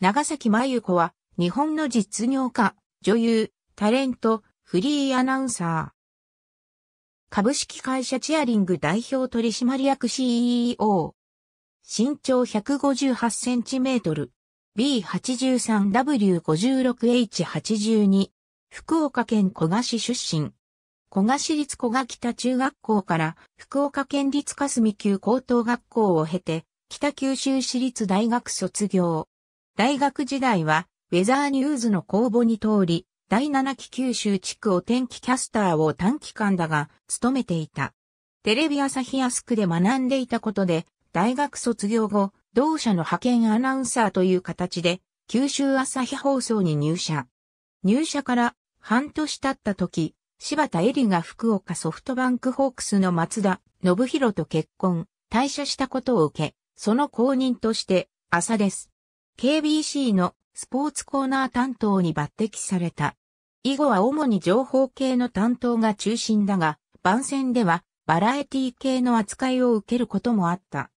長崎真由子は、日本の実業家、女優、タレント、フリーアナウンサー。株式会社チアリング代表取締役 CEO。身長158センチメートル。B83W56H82。福岡県古賀市出身。古賀市立古賀北中学校から福岡県立霞級高等学校を経て、北九州市立大学卒業。大学時代は、ウェザーニューズの公募に通り、第7期九州地区お天気キャスターを短期間だが、務めていた。テレビ朝日アスクで学んでいたことで、大学卒業後、同社の派遣アナウンサーという形で、九州朝日放送に入社。入社から半年経った時、柴田恵里が福岡ソフトバンクホークスの松田信弘と結婚、退社したことを受け、その後任として、朝です。KBC のスポーツコーナー担当に抜擢された。以後は主に情報系の担当が中心だが、番宣ではバラエティ系の扱いを受けることもあった。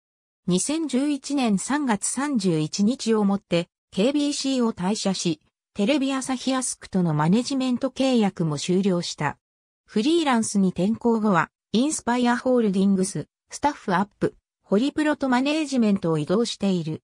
2011年3月31日をもって KBC を退社し、テレビ朝日アスクとのマネジメント契約も終了した。フリーランスに転向後は、インスパイアホールディングス、スタッフアップ、ホリプロとマネージメントを移動している。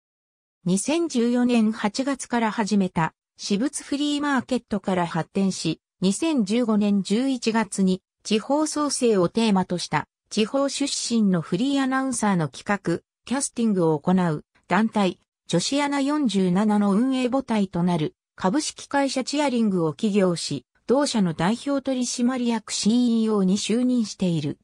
2014年8月から始めた私物フリーマーケットから発展し、2015年11月に地方創生をテーマとした地方出身のフリーアナウンサーの企画、キャスティングを行う団体、女子アナ47の運営母体となる株式会社チアリングを起業し、同社の代表取締役 CEO に就任している。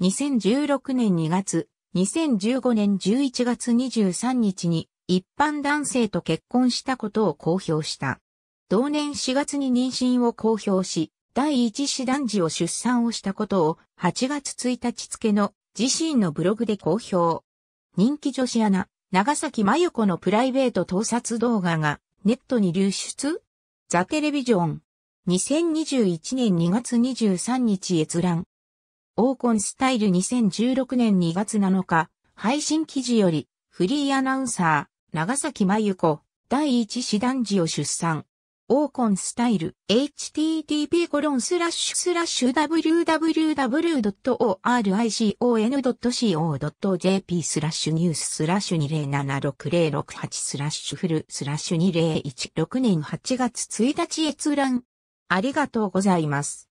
2016年2月、2015年11月23日に一般男性と結婚したことを公表した。同年4月に妊娠を公表し、第一子男児を出産をしたことを8月1日付の自身のブログで公表。人気女子アナ、長崎真由子のプライベート盗撮動画がネットに流出ザ・テレビジョン。2021年2月23日閲覧。オーコンスタイル2016年2月7日、配信記事より、フリーアナウンサー。長崎真由子、第一師団児を出産。オーコンスタイル、http コロンスラッシュスラッシュ www.oricon.co.jp スラッシュニューススラッシュ207606スラッシュフルスラッシュ2016年8月1日閲覧。ありがとうございます。